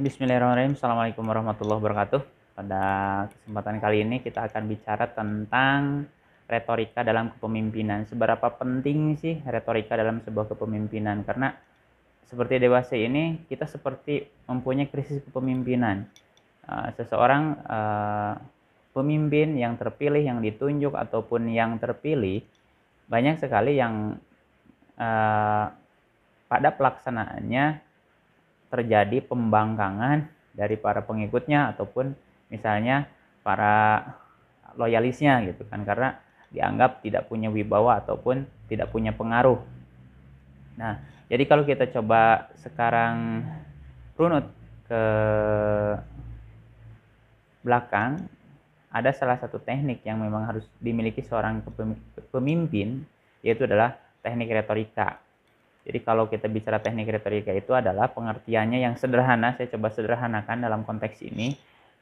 Bismillahirrahmanirrahim. Assalamualaikum warahmatullahi wabarakatuh. Pada kesempatan kali ini kita akan bicara tentang retorika dalam kepemimpinan. Seberapa penting sih retorika dalam sebuah kepemimpinan? Karena seperti dewasa ini kita seperti mempunyai krisis kepemimpinan. Eh, seseorang eh, pemimpin yang terpilih, yang ditunjuk ataupun yang terpilih banyak sekali yang eh, pada pelaksanaannya terjadi pembangkangan dari para pengikutnya ataupun misalnya para loyalisnya gitu kan karena dianggap tidak punya wibawa ataupun tidak punya pengaruh. Nah, jadi kalau kita coba sekarang runut ke belakang ada salah satu teknik yang memang harus dimiliki seorang pemimpin yaitu adalah teknik retorika jadi kalau kita bicara teknik retorika itu adalah pengertiannya yang sederhana, saya coba sederhanakan dalam konteks ini.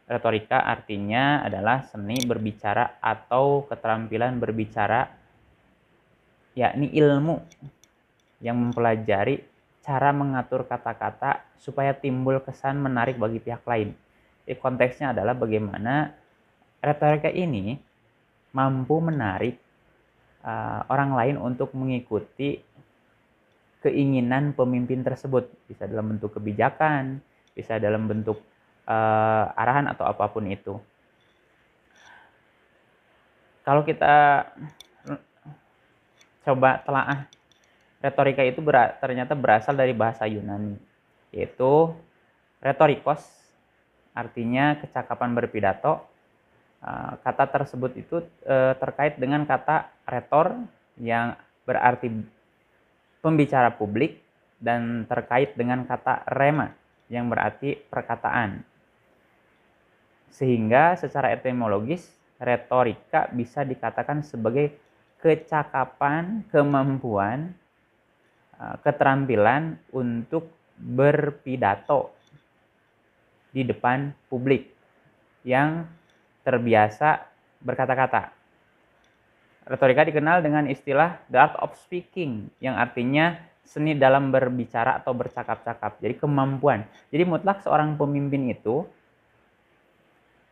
Retorika artinya adalah seni berbicara atau keterampilan berbicara yakni ilmu yang mempelajari cara mengatur kata-kata supaya timbul kesan menarik bagi pihak lain. Jadi konteksnya adalah bagaimana retorika ini mampu menarik eh, orang lain untuk mengikuti keinginan pemimpin tersebut bisa dalam bentuk kebijakan bisa dalam bentuk uh, arahan atau apapun itu kalau kita coba telah retorika itu ber, ternyata berasal dari bahasa Yunani yaitu retorikos artinya kecakapan berpidato eh, kata tersebut itu eh, terkait dengan kata retor yang berarti pembicara publik dan terkait dengan kata rema yang berarti perkataan. Sehingga secara etimologis retorika bisa dikatakan sebagai kecakapan, kemampuan, e, keterampilan untuk berpidato di depan publik yang terbiasa berkata-kata. Retorika dikenal dengan istilah the art of speaking yang artinya seni dalam berbicara atau bercakap-cakap. Jadi kemampuan. Jadi mutlak seorang pemimpin itu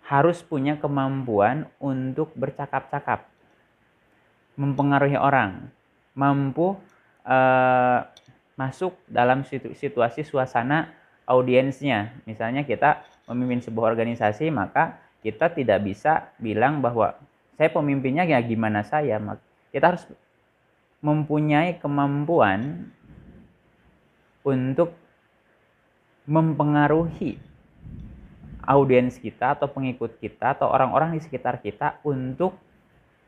harus punya kemampuan untuk bercakap-cakap, mempengaruhi orang, mampu uh, masuk dalam situasi suasana audiensnya. Misalnya kita memimpin sebuah organisasi, maka kita tidak bisa bilang bahwa saya pemimpinnya ya gimana saya kita harus mempunyai kemampuan untuk mempengaruhi audiens kita atau pengikut kita atau orang-orang di sekitar kita untuk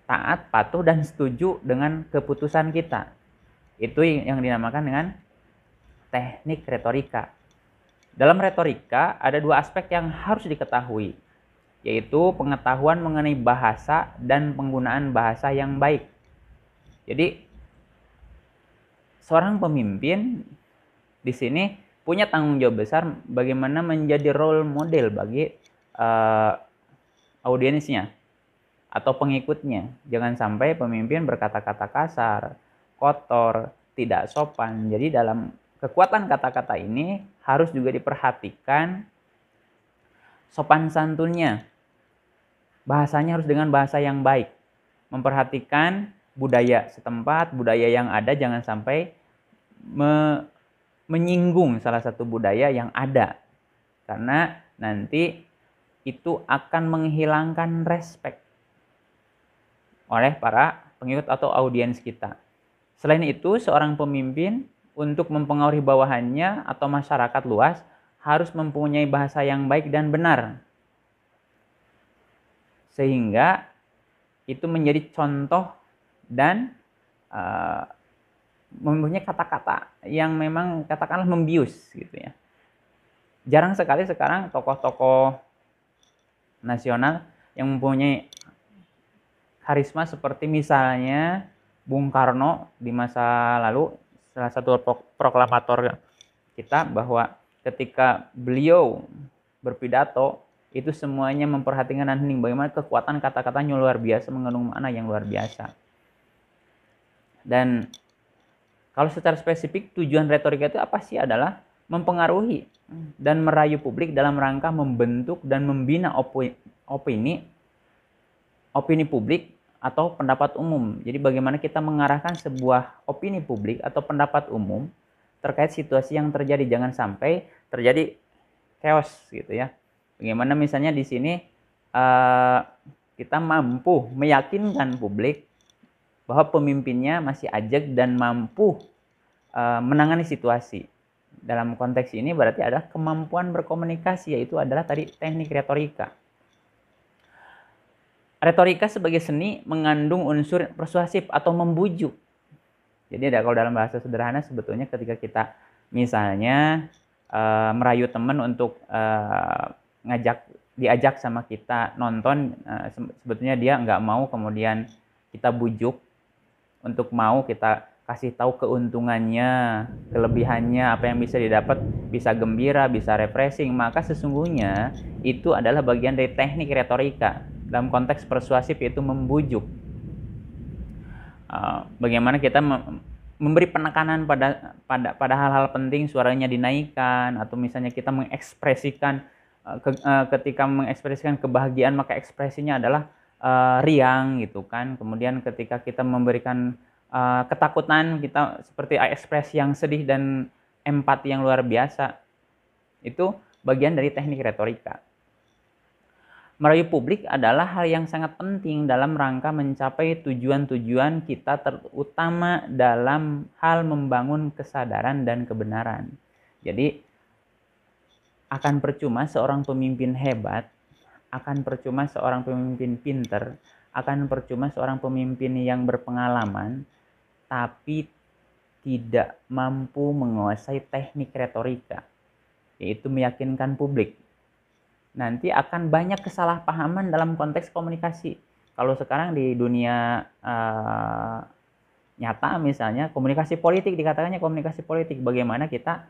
taat, patuh dan setuju dengan keputusan kita. Itu yang dinamakan dengan teknik retorika. Dalam retorika ada dua aspek yang harus diketahui yaitu pengetahuan mengenai bahasa dan penggunaan bahasa yang baik. Jadi seorang pemimpin di sini punya tanggung jawab besar bagaimana menjadi role model bagi uh, audiensnya atau pengikutnya. Jangan sampai pemimpin berkata-kata kasar, kotor, tidak sopan. Jadi dalam kekuatan kata-kata ini harus juga diperhatikan sopan santunnya bahasanya harus dengan bahasa yang baik. Memperhatikan budaya setempat, budaya yang ada jangan sampai me menyinggung salah satu budaya yang ada. Karena nanti itu akan menghilangkan respek oleh para pengikut atau audiens kita. Selain itu, seorang pemimpin untuk mempengaruhi bawahannya atau masyarakat luas harus mempunyai bahasa yang baik dan benar sehingga itu menjadi contoh dan uh, mempunyai kata-kata yang memang katakanlah membius gitu ya. Jarang sekali sekarang tokoh-tokoh nasional yang mempunyai karisma seperti misalnya Bung Karno di masa lalu salah satu proklamator kita bahwa ketika beliau berpidato itu semuanya memperhatikan dan hening bagaimana kekuatan kata-katanya luar biasa mengandung makna yang luar biasa dan kalau secara spesifik tujuan retorika itu apa sih adalah mempengaruhi dan merayu publik dalam rangka membentuk dan membina opini opini, opini publik atau pendapat umum. Jadi bagaimana kita mengarahkan sebuah opini publik atau pendapat umum terkait situasi yang terjadi jangan sampai terjadi chaos gitu ya. Bagaimana misalnya di sini uh, kita mampu meyakinkan publik bahwa pemimpinnya masih ajak dan mampu uh, menangani situasi. Dalam konteks ini berarti ada kemampuan berkomunikasi yaitu adalah tadi teknik retorika. Retorika sebagai seni mengandung unsur persuasif atau membujuk. Jadi ada kalau dalam bahasa sederhana sebetulnya ketika kita misalnya e, merayu teman untuk e, ngajak diajak sama kita nonton eh, sebetulnya dia nggak mau kemudian kita bujuk untuk mau kita kasih tahu keuntungannya, kelebihannya, apa yang bisa didapat, bisa gembira, bisa refreshing, maka sesungguhnya itu adalah bagian dari teknik retorika. Dalam konteks persuasif itu membujuk. Eh, bagaimana kita memberi penekanan pada pada pada hal-hal penting, suaranya dinaikkan atau misalnya kita mengekspresikan Eh, ke, uh, ketika mengekspresikan kebahagiaan maka ekspresinya adalah uh, riang gitu kan kemudian ketika kita memberikan uh, ketakutan kita seperti ekspresi yang sedih dan empati yang luar biasa itu bagian dari teknik retorika merayu publik adalah hal yang sangat penting dalam rangka mencapai tujuan-tujuan kita terutama dalam hal membangun kesadaran dan kebenaran jadi akan percuma seorang pemimpin hebat, akan percuma seorang pemimpin pinter, akan percuma seorang pemimpin yang berpengalaman, tapi tidak mampu menguasai teknik retorika, yaitu meyakinkan publik. Nanti akan banyak kesalahpahaman dalam konteks komunikasi. Kalau sekarang di dunia uh, nyata misalnya komunikasi politik dikatakannya komunikasi politik bagaimana kita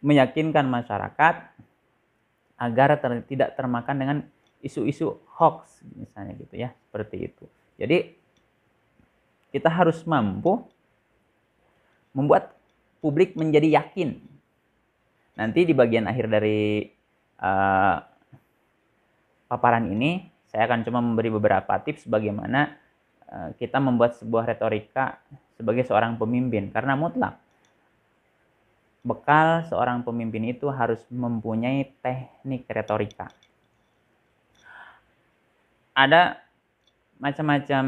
meyakinkan masyarakat agar ter, tidak termakan dengan isu-isu hoax misalnya gitu ya seperti itu jadi kita harus mampu membuat publik menjadi yakin nanti di bagian akhir dari uh, paparan ini saya akan cuma memberi beberapa tips bagaimana uh, kita membuat sebuah retorika sebagai seorang pemimpin karena mutlak bekal seorang pemimpin itu harus mempunyai teknik retorika. Ada macam-macam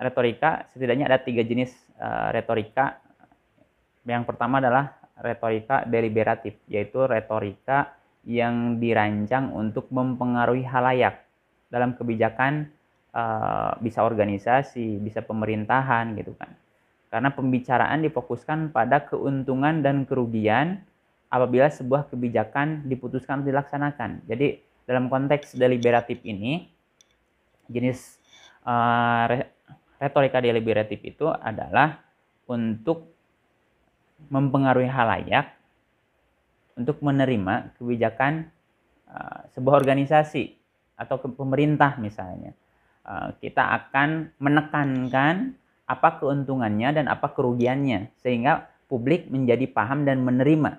retorika, setidaknya ada tiga jenis uh, retorika. Yang pertama adalah retorika deliberatif, yaitu retorika yang dirancang untuk mempengaruhi halayak dalam kebijakan uh, bisa organisasi, bisa pemerintahan gitu kan. Karena pembicaraan difokuskan pada keuntungan dan kerugian apabila sebuah kebijakan diputuskan untuk dilaksanakan. Jadi dalam konteks deliberatif ini jenis uh, re retorika deliberatif itu adalah untuk mempengaruhi halayak untuk menerima kebijakan uh, sebuah organisasi atau ke pemerintah misalnya. Uh, kita akan menekankan apa keuntungannya dan apa kerugiannya sehingga publik menjadi paham dan menerima.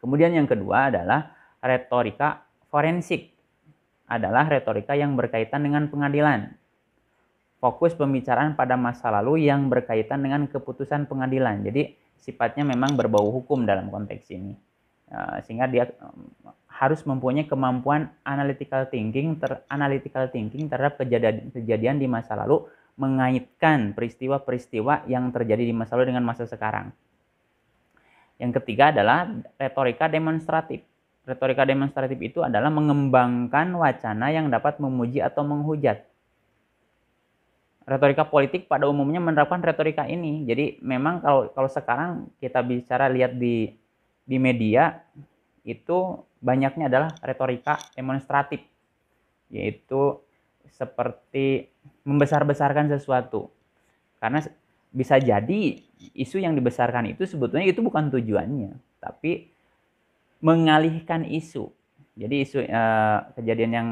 Kemudian yang kedua adalah retorika forensik. Adalah retorika yang berkaitan dengan pengadilan. Fokus pembicaraan pada masa lalu yang berkaitan dengan keputusan pengadilan. Jadi sifatnya memang berbau hukum dalam konteks ini. Ya, sehingga dia harus mempunyai kemampuan analytical thinking, ter analytical thinking terhadap kejadian kejadian di masa lalu mengaitkan peristiwa-peristiwa yang terjadi di masa lalu dengan masa sekarang. Yang ketiga adalah retorika demonstratif. Retorika demonstratif itu adalah mengembangkan wacana yang dapat memuji atau menghujat. Retorika politik pada umumnya menerapkan retorika ini. Jadi memang kalau kalau sekarang kita bicara lihat di di media itu banyaknya adalah retorika demonstratif yaitu seperti membesar-besarkan sesuatu. Karena bisa jadi isu yang dibesarkan itu sebetulnya itu bukan tujuannya, tapi mengalihkan isu. Jadi isu e, kejadian yang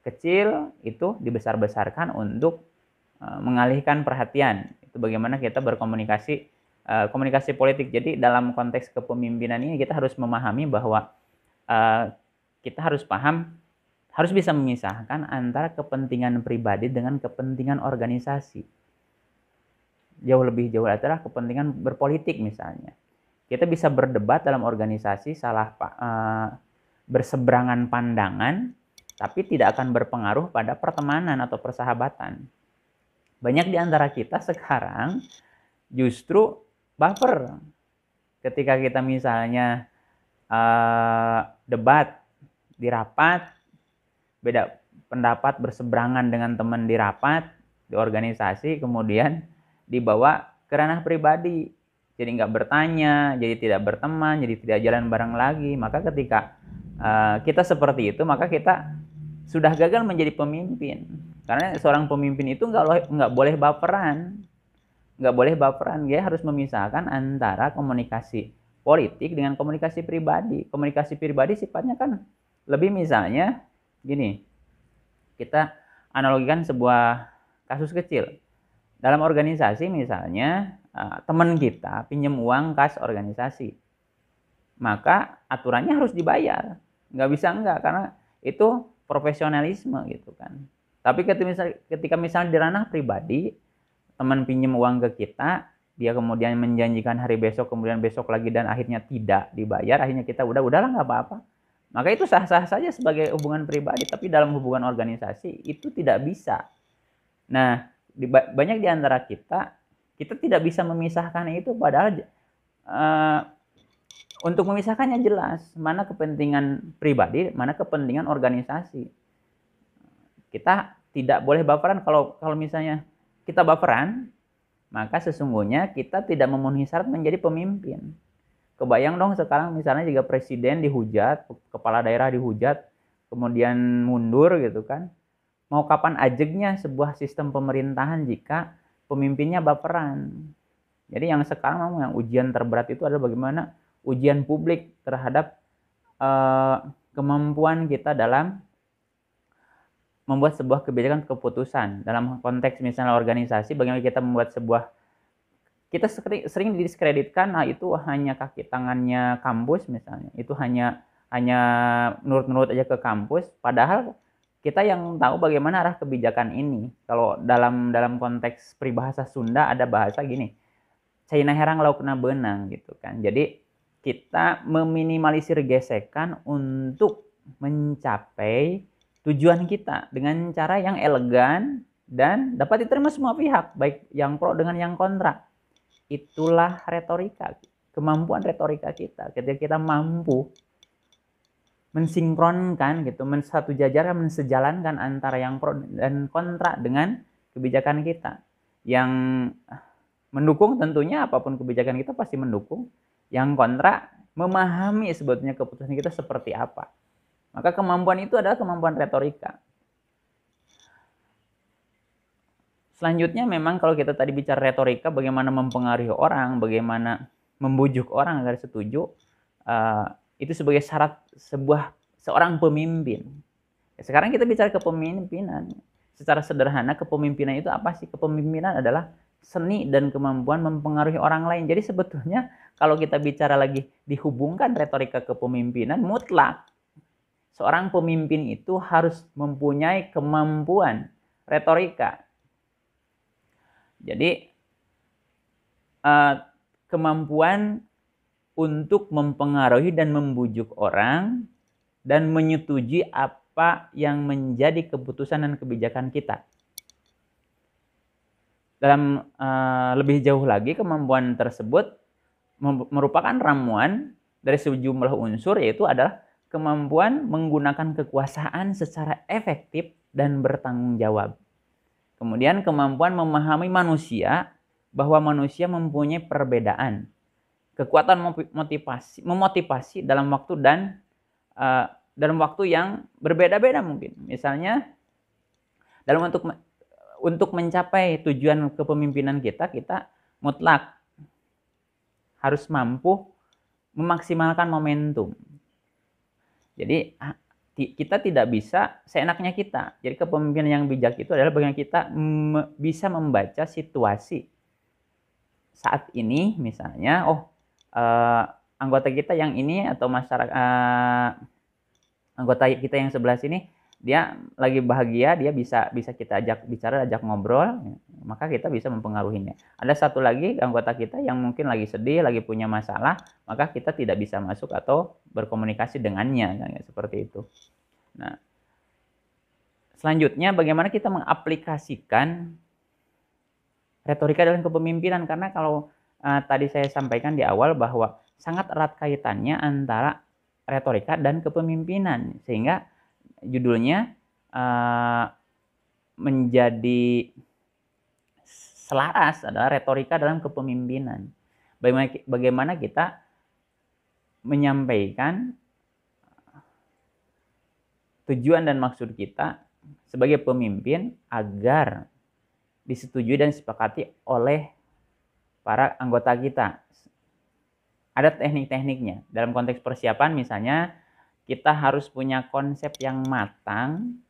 kecil itu dibesar-besarkan untuk e, mengalihkan perhatian. Itu bagaimana kita berkomunikasi e, komunikasi politik. Jadi dalam konteks kepemimpinan ini kita harus memahami bahwa e, kita harus paham harus bisa memisahkan antara kepentingan pribadi dengan kepentingan organisasi. Jauh lebih jauh adalah kepentingan berpolitik misalnya. Kita bisa berdebat dalam organisasi salah uh, berseberangan pandangan, tapi tidak akan berpengaruh pada pertemanan atau persahabatan. Banyak di antara kita sekarang justru baper ketika kita misalnya uh, debat di rapat beda pendapat berseberangan dengan teman di rapat, di organisasi, kemudian dibawa ke ranah pribadi. Jadi nggak bertanya, jadi tidak berteman, jadi tidak jalan bareng lagi. Maka ketika uh, kita seperti itu, maka kita sudah gagal menjadi pemimpin. Karena seorang pemimpin itu nggak nggak boleh baperan, nggak boleh baperan. Dia harus memisahkan antara komunikasi politik dengan komunikasi pribadi. Komunikasi pribadi sifatnya kan lebih misalnya Gini, kita analogikan sebuah kasus kecil. Dalam organisasi misalnya eh, teman kita pinjam uang kas organisasi. Maka aturannya harus dibayar. Nggak bisa nggak karena itu profesionalisme gitu kan. Tapi ketika misalnya, ketika misalnya di ranah pribadi teman pinjam uang ke kita, dia kemudian menjanjikan hari besok, kemudian besok lagi dan akhirnya tidak dibayar, akhirnya kita udah udahlah nggak apa-apa maka itu sah-sah saja sebagai hubungan pribadi, tapi dalam hubungan organisasi itu tidak bisa. Nah, di, banyak di antara kita, kita tidak bisa memisahkan itu, padahal uh, untuk memisahkannya jelas mana kepentingan pribadi, mana kepentingan organisasi. Kita tidak boleh baperan kalau kalau misalnya kita baperan, maka sesungguhnya kita tidak memenuhi syarat menjadi pemimpin kebayang dong sekarang misalnya jika presiden dihujat, kepala daerah dihujat, kemudian mundur gitu kan. Mau kapan ajegnya sebuah sistem pemerintahan jika pemimpinnya baperan. Jadi yang sekarang memang yang ujian terberat itu adalah bagaimana ujian publik terhadap uh, kemampuan kita dalam membuat sebuah kebijakan keputusan dalam konteks misalnya organisasi bagaimana kita membuat sebuah kita sering, sering didiskreditkan nah itu hanya kaki tangannya kampus misalnya itu hanya hanya nurut-nurut aja ke kampus padahal kita yang tahu bagaimana arah kebijakan ini kalau dalam dalam konteks peribahasa Sunda ada bahasa gini Cina herang kena benang gitu kan jadi kita meminimalisir gesekan untuk mencapai tujuan kita dengan cara yang elegan dan dapat diterima semua pihak baik yang pro dengan yang kontra Itulah retorika, kemampuan retorika kita. Ketika kita mampu mensinkronkan gitu, satu jajaran mensejalankan antara yang pro dan kontra dengan kebijakan kita. Yang mendukung tentunya apapun kebijakan kita pasti mendukung. Yang kontra memahami sebetulnya keputusan kita seperti apa. Maka kemampuan itu adalah kemampuan retorika. Selanjutnya memang kalau kita tadi bicara retorika bagaimana mempengaruhi orang, bagaimana membujuk orang agar setuju, uh, itu sebagai syarat sebuah seorang pemimpin. Sekarang kita bicara kepemimpinan. Secara sederhana kepemimpinan itu apa sih? Kepemimpinan adalah seni dan kemampuan mempengaruhi orang lain. Jadi sebetulnya kalau kita bicara lagi dihubungkan retorika kepemimpinan mutlak seorang pemimpin itu harus mempunyai kemampuan retorika jadi uh, kemampuan untuk mempengaruhi dan membujuk orang dan menyetujui apa yang menjadi keputusan dan kebijakan kita. Dalam uh, lebih jauh lagi kemampuan tersebut merupakan ramuan dari sejumlah unsur yaitu adalah kemampuan menggunakan kekuasaan secara efektif dan bertanggung jawab. Kemudian kemampuan memahami manusia bahwa manusia mempunyai perbedaan. Kekuatan motivasi, memotivasi dalam waktu dan uh, dalam waktu yang berbeda-beda mungkin. Misalnya dalam untuk untuk mencapai tujuan kepemimpinan kita, kita mutlak harus mampu memaksimalkan momentum. Jadi ah, kita tidak bisa seenaknya kita. Jadi kepemimpinan yang bijak itu adalah bagaimana kita bisa membaca situasi saat ini misalnya, oh eh, anggota kita yang ini atau masyarakat eh, anggota kita yang sebelah sini dia lagi bahagia dia bisa bisa kita ajak bicara ajak ngobrol ya. maka kita bisa mempengaruhinya ada satu lagi anggota kita yang mungkin lagi sedih lagi punya masalah maka kita tidak bisa masuk atau berkomunikasi dengannya seperti itu nah selanjutnya bagaimana kita mengaplikasikan retorika dalam kepemimpinan karena kalau uh, tadi saya sampaikan di awal bahwa sangat erat kaitannya antara retorika dan kepemimpinan sehingga judulnya uh, menjadi selaras adalah retorika dalam kepemimpinan. Bagaimana, bagaimana kita menyampaikan tujuan dan maksud kita sebagai pemimpin agar disetujui dan disepakati oleh para anggota kita. Ada teknik-tekniknya. Dalam konteks persiapan misalnya kita harus punya konsep yang matang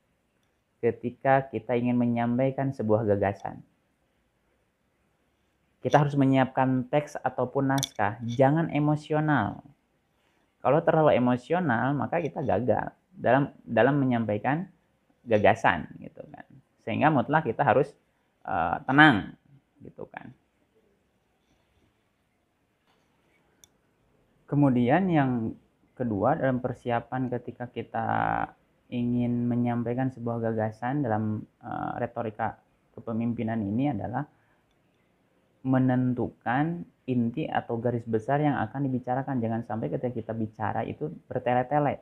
ketika kita ingin menyampaikan sebuah gagasan. Kita harus menyiapkan teks ataupun naskah, jangan emosional. Kalau terlalu emosional, maka kita gagal dalam dalam menyampaikan gagasan gitu kan. Sehingga mutlak kita harus uh, tenang gitu kan. Kemudian yang kedua dalam persiapan ketika kita ingin menyampaikan sebuah gagasan dalam uh, retorika kepemimpinan ini adalah menentukan inti atau garis besar yang akan dibicarakan. Jangan sampai ketika kita bicara itu bertele-tele.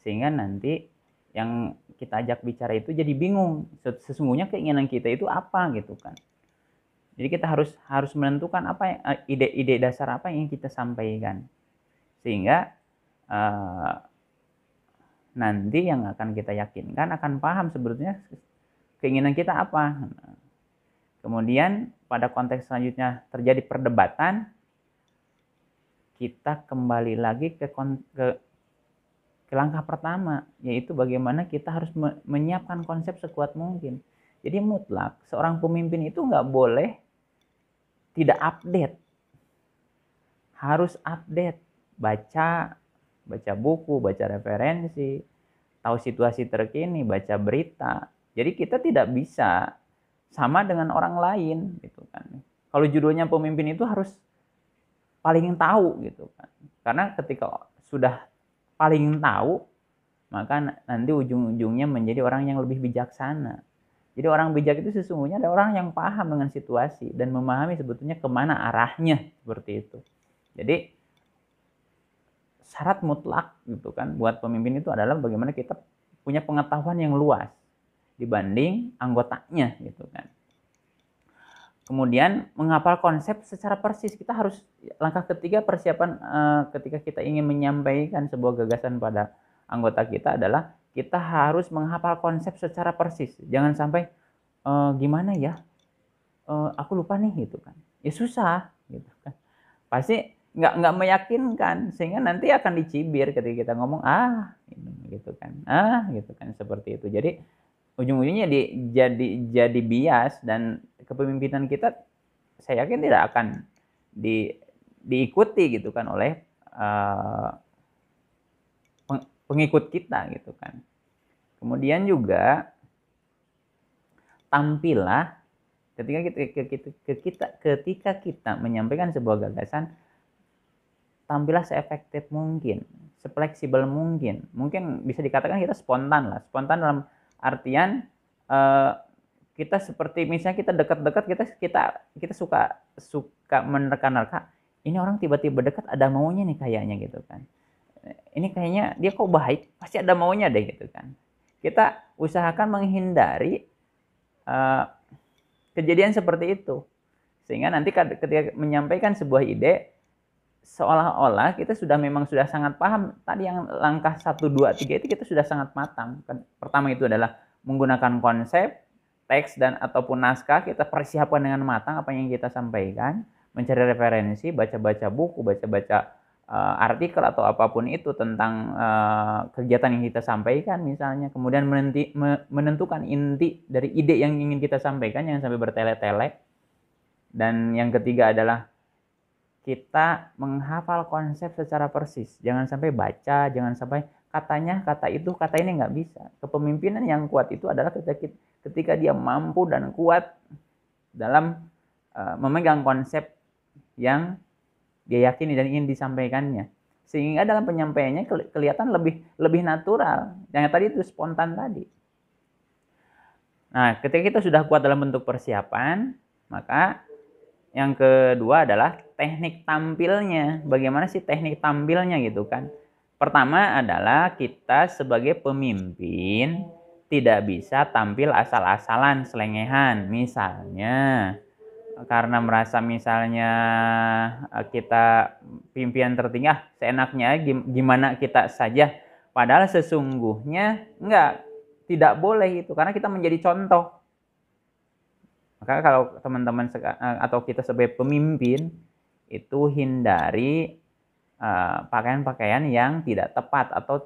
Sehingga nanti yang kita ajak bicara itu jadi bingung sesungguhnya keinginan kita itu apa gitu kan. Jadi kita harus harus menentukan apa eh, ide-ide dasar apa yang kita sampaikan. Sehingga Eh, nanti yang akan kita yakinkan akan paham sebetulnya keinginan kita apa. Kemudian pada konteks selanjutnya terjadi perdebatan, kita kembali lagi ke, ke, ke langkah pertama, yaitu bagaimana kita harus me, menyiapkan konsep sekuat mungkin. Jadi mutlak seorang pemimpin itu nggak boleh tidak update, harus update, baca baca buku, baca referensi, tahu situasi terkini, baca berita. Jadi kita tidak bisa sama dengan orang lain gitu kan. Kalau judulnya pemimpin itu harus paling tahu gitu kan. Karena ketika sudah paling tahu maka nanti ujung-ujungnya menjadi orang yang lebih bijaksana. Jadi orang bijak itu sesungguhnya ada orang yang paham dengan situasi dan memahami sebetulnya kemana arahnya seperti itu. Jadi syarat mutlak gitu kan buat pemimpin itu adalah bagaimana kita punya pengetahuan yang luas dibanding anggotanya gitu kan. Kemudian menghafal konsep secara persis kita harus langkah ketiga persiapan e, ketika kita ingin menyampaikan sebuah gagasan pada anggota kita adalah kita harus menghafal konsep secara persis. Jangan sampai e, gimana ya, e, aku lupa nih gitu kan. Ya susah gitu kan. Pasti nggak nggak meyakinkan sehingga nanti akan dicibir ketika kita ngomong ah gitu kan ah gitu kan seperti itu jadi ujung-ujungnya di, jadi jadi bias dan kepemimpinan kita saya yakin tidak akan di diikuti gitu kan oleh uh, pengikut kita gitu kan kemudian juga tampillah ketika ketika kita ketika kita menyampaikan sebuah gagasan tampillah seefektif mungkin, sefleksibel mungkin. Mungkin bisa dikatakan kita spontan lah. Spontan dalam artian uh, kita seperti misalnya kita dekat-dekat kita kita kita suka suka menerka-nerka. Ini orang tiba-tiba dekat ada maunya nih kayaknya gitu kan. Ini kayaknya dia kok baik, pasti ada maunya deh gitu kan. Kita usahakan menghindari uh, kejadian seperti itu. Sehingga nanti ketika menyampaikan sebuah ide, seolah-olah kita sudah memang sudah sangat paham tadi yang langkah 1 2 3 itu kita sudah sangat matang. Kan pertama itu adalah menggunakan konsep, teks dan ataupun naskah kita persiapkan dengan matang apa yang kita sampaikan, mencari referensi, baca-baca buku, baca-baca uh, artikel atau apapun itu tentang uh, kegiatan yang kita sampaikan misalnya, kemudian menenti, me, menentukan inti dari ide yang ingin kita sampaikan yang sampai bertele-tele. Dan yang ketiga adalah kita menghafal konsep secara persis. Jangan sampai baca, jangan sampai katanya kata itu kata ini nggak bisa. Kepemimpinan yang kuat itu adalah ketika ketika dia mampu dan kuat dalam eh, memegang konsep yang dia yakini dan ingin disampaikannya. Sehingga dalam penyampaiannya kelihatan lebih lebih natural. Yang tadi itu spontan tadi. Nah, ketika kita sudah kuat dalam bentuk persiapan, maka yang kedua adalah teknik tampilnya. Bagaimana sih teknik tampilnya gitu kan? Pertama adalah kita sebagai pemimpin tidak bisa tampil asal-asalan selengehan. Misalnya karena merasa misalnya eh, kita pimpinan tertinggi ah, seenaknya gimana kita saja padahal sesungguhnya enggak tidak boleh itu karena kita menjadi contoh maka kalau teman-teman eh, atau kita sebagai pemimpin itu hindari eh, pakaian-pakaian uh, yang tidak tepat atau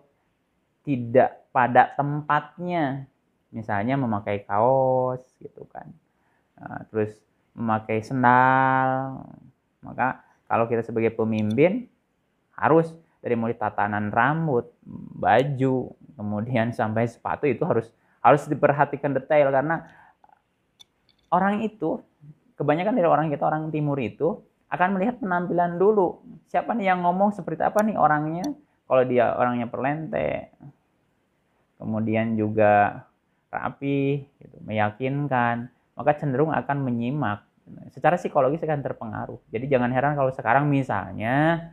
tidak pada tempatnya. Misalnya memakai kaos gitu kan. Uh, terus memakai sendal. Maka kalau kita sebagai pemimpin harus dari mulai tatanan rambut, baju, kemudian sampai sepatu itu harus harus diperhatikan detail karena orang itu kebanyakan dari orang kita orang timur itu akan melihat penampilan dulu siapa nih yang ngomong seperti apa nih orangnya kalau dia orangnya perlente kemudian juga rapi gitu, meyakinkan maka cenderung akan menyimak secara psikologis akan terpengaruh jadi jangan heran kalau sekarang misalnya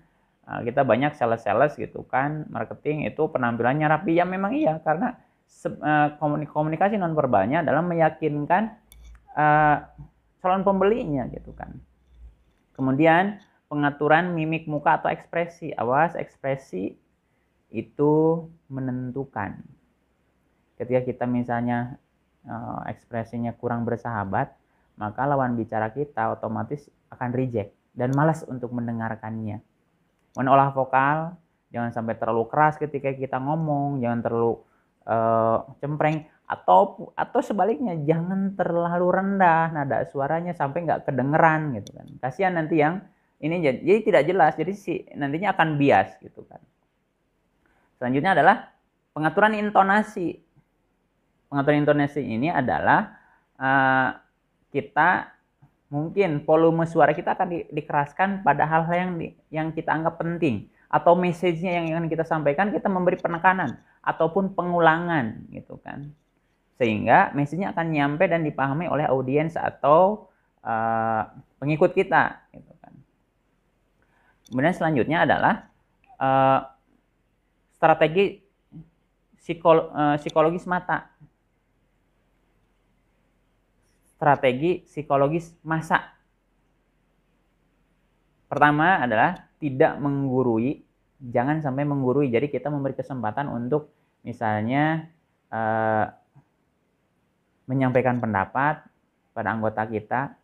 eh, kita banyak sales-sales gitu kan marketing itu penampilannya rapi ya memang iya karena eh, komunikasi non verbalnya adalah meyakinkan Eh, calon pembelinya gitu kan. Kemudian pengaturan mimik muka atau ekspresi. Awas ekspresi itu menentukan. Ketika kita misalnya eh, ekspresinya kurang bersahabat, maka lawan bicara kita otomatis akan reject dan malas untuk mendengarkannya. Menolah vokal, jangan sampai terlalu keras ketika kita ngomong, jangan terlalu uh, cempreng atau atau sebaliknya jangan terlalu rendah nada suaranya sampai nggak kedengeran gitu kan kasihan nanti yang ini jadi, jadi tidak jelas jadi si nantinya akan bias gitu kan selanjutnya adalah pengaturan intonasi pengaturan intonasi ini adalah uh, kita mungkin volume suara kita akan di, dikeraskan pada hal-hal yang di, yang kita anggap penting atau message-nya yang ingin kita sampaikan kita memberi penekanan ataupun pengulangan gitu kan sehingga message-nya akan nyampe dan dipahami oleh audiens atau uh, pengikut kita gitu kan. Kemudian selanjutnya adalah uh, strategi psikolo uh, psikologis mata. Strategi psikologis masa. Pertama adalah tidak menggurui, jangan sampai menggurui. Jadi kita memberi kesempatan untuk misalnya uh, menyampaikan pendapat pada anggota kita,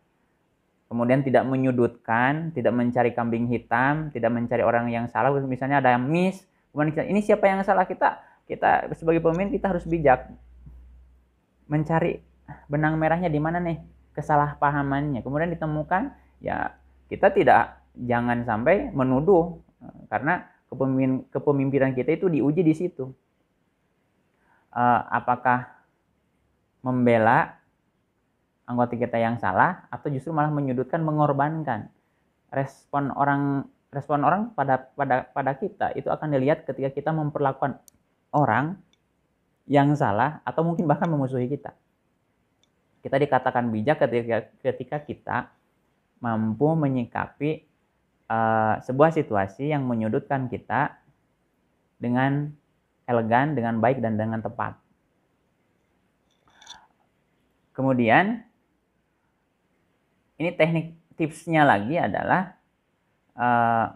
kemudian tidak menyudutkan, tidak mencari kambing hitam, tidak mencari orang yang salah, misalnya ada yang miss, kemudian kita, ini siapa yang salah kita, kita sebagai pemimpin kita harus bijak mencari benang merahnya di mana nih kesalahpahamannya, kemudian ditemukan ya kita tidak jangan sampai menuduh karena kepemimpinan kita itu diuji di situ. Eh, apakah membela anggota kita yang salah atau justru malah menyudutkan mengorbankan respon orang respon orang pada pada pada kita itu akan dilihat ketika kita memperlakukan orang yang salah atau mungkin bahkan memusuhi kita kita dikatakan bijak ketika ketika kita mampu menyikapi uh, sebuah situasi yang menyudutkan kita dengan elegan dengan baik dan dengan tepat Kemudian ini teknik tipsnya lagi adalah uh,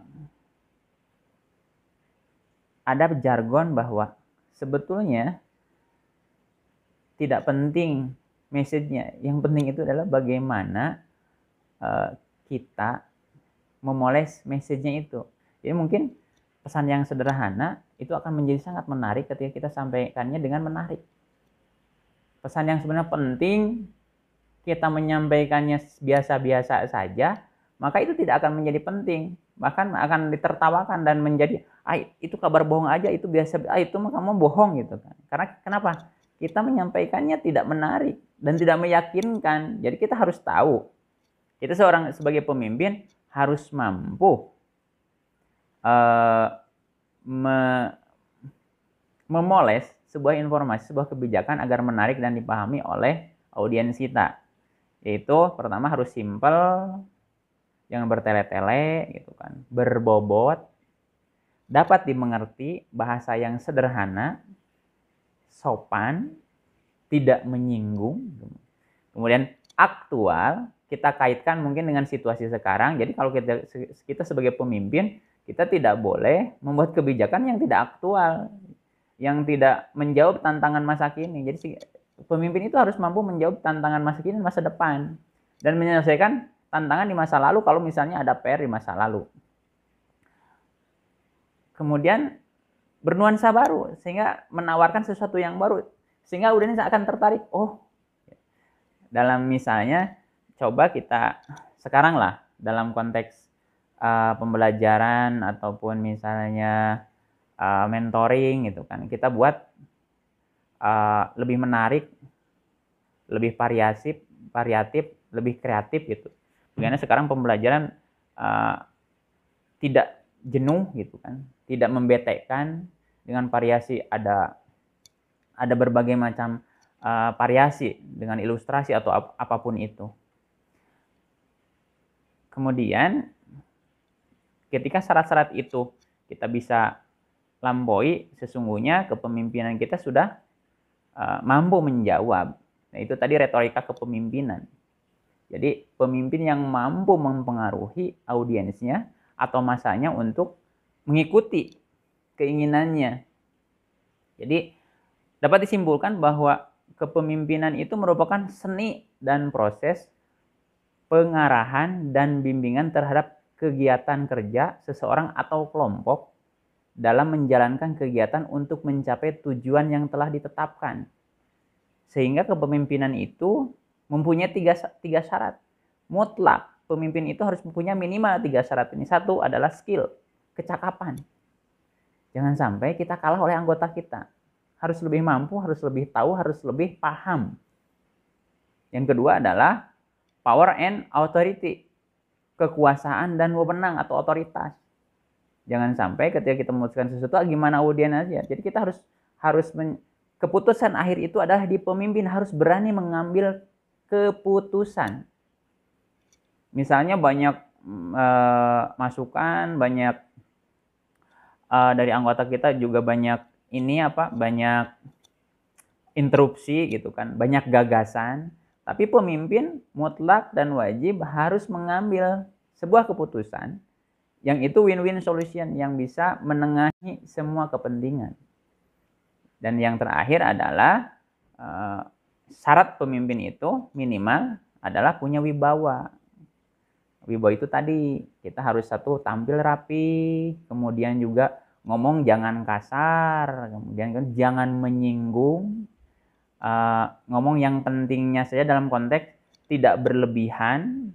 ada jargon bahwa sebetulnya tidak penting message-nya. Yang penting itu adalah bagaimana uh, kita memoles message-nya itu. Jadi mungkin pesan yang sederhana itu akan menjadi sangat menarik ketika kita sampaikannya dengan menarik pesan yang sebenarnya penting kita menyampaikannya biasa-biasa saja, maka itu tidak akan menjadi penting, bahkan akan ditertawakan dan menjadi ah itu kabar bohong aja, itu biasa ah itu mah kamu bohong gitu kan. Karena kenapa? Kita menyampaikannya tidak menarik dan tidak meyakinkan. Jadi kita harus tahu. Kita seorang sebagai pemimpin harus mampu uh, me, memoles sebuah informasi, sebuah kebijakan agar menarik dan dipahami oleh audiens kita. Yaitu pertama harus simple, jangan bertele-tele gitu kan, berbobot, dapat dimengerti, bahasa yang sederhana, sopan, tidak menyinggung. Kemudian aktual, kita kaitkan mungkin dengan situasi sekarang. Jadi kalau kita kita sebagai pemimpin, kita tidak boleh membuat kebijakan yang tidak aktual yang tidak menjawab tantangan masa kini. Jadi pemimpin itu harus mampu menjawab tantangan masa kini masa depan dan menyelesaikan tantangan di masa lalu kalau misalnya ada PR di masa lalu. Kemudian bernuansa baru sehingga menawarkan sesuatu yang baru sehingga udah audiens akan tertarik. Oh, dalam misalnya coba kita sekarang lah dalam konteks uh, pembelajaran ataupun misalnya uh, mentoring gitu kan. Kita buat uh, lebih menarik, lebih variatif, variatif, lebih kreatif gitu. Bagaimana sekarang pembelajaran uh, tidak jenuh gitu kan, tidak membetekan dengan variasi ada ada berbagai macam uh, variasi dengan ilustrasi atau ap apapun itu. Kemudian ketika syarat-syarat itu kita bisa lampaui, sesungguhnya kepemimpinan kita sudah uh, mampu menjawab. Nah, itu tadi retorika kepemimpinan. Jadi, pemimpin yang mampu mempengaruhi audiensnya atau masanya untuk mengikuti keinginannya. Jadi, dapat disimpulkan bahwa kepemimpinan itu merupakan seni dan proses pengarahan dan bimbingan terhadap kegiatan kerja seseorang atau kelompok dalam menjalankan kegiatan untuk mencapai tujuan yang telah ditetapkan. Sehingga kepemimpinan itu mempunyai tiga, tiga syarat. Mutlak, pemimpin itu harus mempunyai minimal tiga syarat ini. Satu adalah skill, kecakapan. Jangan sampai kita kalah oleh anggota kita. Harus lebih mampu, harus lebih tahu, harus lebih paham. Yang kedua adalah power and authority, kekuasaan dan wewenang atau otoritas. Jangan sampai ketika kita memutuskan sesuatu, ah, gimana audien aja. Jadi kita harus harus men, keputusan akhir itu adalah di pemimpin harus berani mengambil keputusan. Misalnya banyak uh, masukan, banyak uh, dari anggota kita juga banyak ini apa, banyak interupsi gitu kan, banyak gagasan. Tapi pemimpin mutlak dan wajib harus mengambil sebuah keputusan yang itu win-win solution yang bisa menengahi semua kepentingan. Dan yang terakhir adalah uh, syarat pemimpin itu minimal adalah punya wibawa. Wibawa itu tadi kita harus satu tampil rapi, kemudian juga ngomong jangan kasar, kemudian kan jangan menyinggung, uh, ngomong yang pentingnya saja dalam konteks tidak berlebihan.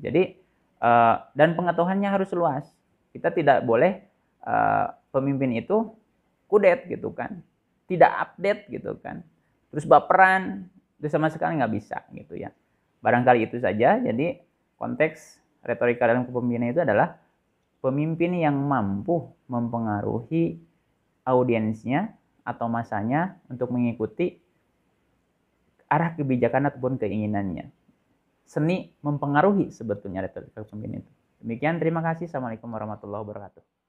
Jadi Uh, dan pengetahuannya harus luas. Kita tidak boleh uh, pemimpin itu kudet gitu kan, tidak update gitu kan, terus baperan itu sama sekali nggak bisa gitu ya. Barangkali itu saja. Jadi konteks retorika dalam kepemimpinan itu adalah pemimpin yang mampu mempengaruhi audiensnya atau masanya untuk mengikuti arah kebijakan ataupun keinginannya seni mempengaruhi sebetulnya retorika pemimpin itu. Demikian, terima kasih. Assalamualaikum warahmatullahi wabarakatuh.